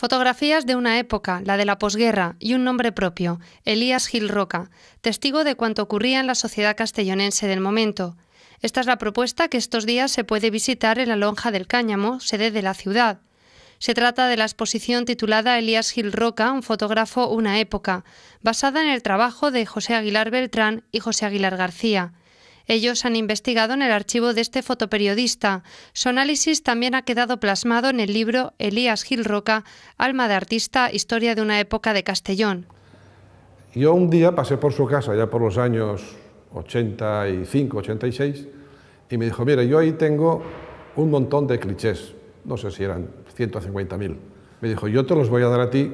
Fotografías de una época, la de la posguerra, y un nombre propio, Elías Gil Roca, testigo de cuanto ocurría en la sociedad castellonense del momento. Esta es la propuesta que estos días se puede visitar en la Lonja del Cáñamo, sede de la ciudad. Se trata de la exposición titulada Elías Gil Roca, un fotógrafo, una época, basada en el trabajo de José Aguilar Beltrán y José Aguilar García. Ellos han investigado en el archivo de este fotoperiodista. Su análisis también ha quedado plasmado en el libro Elías Gil Roca, Alma de Artista, Historia de una época de Castellón. Yo un día pasé por su casa, ya por los años 85, 86, y me dijo, mire, yo ahí tengo un montón de clichés, no sé si eran 150.000. Me dijo, yo te los voy a dar a ti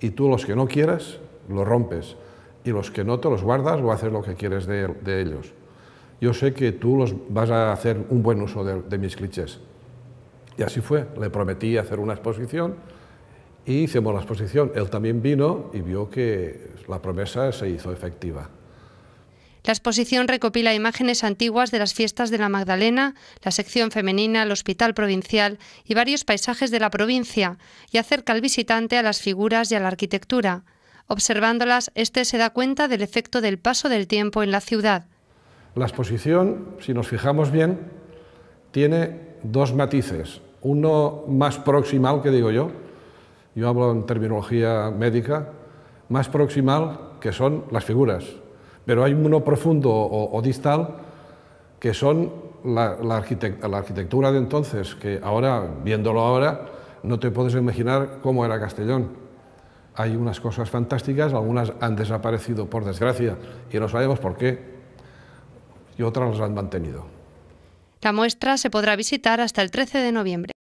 y tú los que no quieras, los rompes, y los que no te los guardas o haces lo que quieres de ellos yo sé que tú los vas a hacer un buen uso de, mis clichés. Y así fue, le prometí hacer una exposición y hicimos la exposición. Él también vino y vio que la promesa se hizo efectiva. La exposición recopila imágenes antiguas de las fiestas de la Magdalena, la sección femenina, el hospital provincial y varios paisajes de la provincia, y acerca al visitante a las figuras y a la arquitectura. Observándolas, éste se da cuenta del efecto del paso del tiempo en la ciudad. La exposición, si nos fijamos bien, tiene dos matices. Uno más proximal, que digo yo, yo hablo en terminología médica, más proximal, que son las figuras. Pero hay uno profundo o, distal, que son la, la arquitectura de entonces, que ahora, viéndolo ahora, no te puedes imaginar cómo era Castellón hay unas cosas fantásticas, algunas han desaparecido por desgracia y no sabemos por qué y otras las han mantenido. La muestra se podrá visitar hasta el 13 de noviembre.